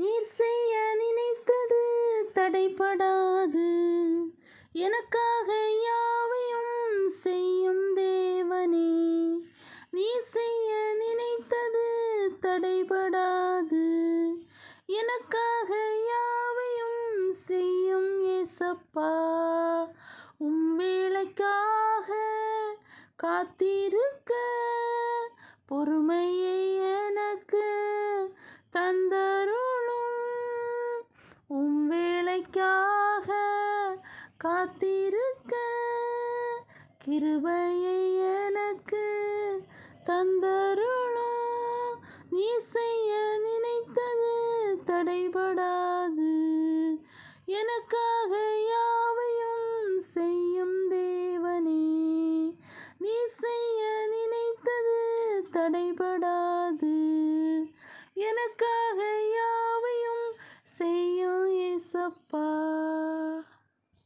நீர் செய்ய நினைத்தது தடைபடாது எனக்காக யாவையும் செய்யும் தேவனே நீ செய்ய நினைத்தது தடைபடாது எனக்காக யாவையும் செய்யும் ஏசப்பா உம் வேலைக்காக காத்திருக்க பொறுமையை எனக்கு தந்த கிருபைக்காக காத்திருக்க கிருபையை எனக்கு தந்தருளும் நீ செய்ய நினைத்தது தடைபடாது எனக்காக யாவையும் செய்யும் தேவனே நீ செய்ய நினைத்தது தடைபடாது எனக்காக யா அப்பா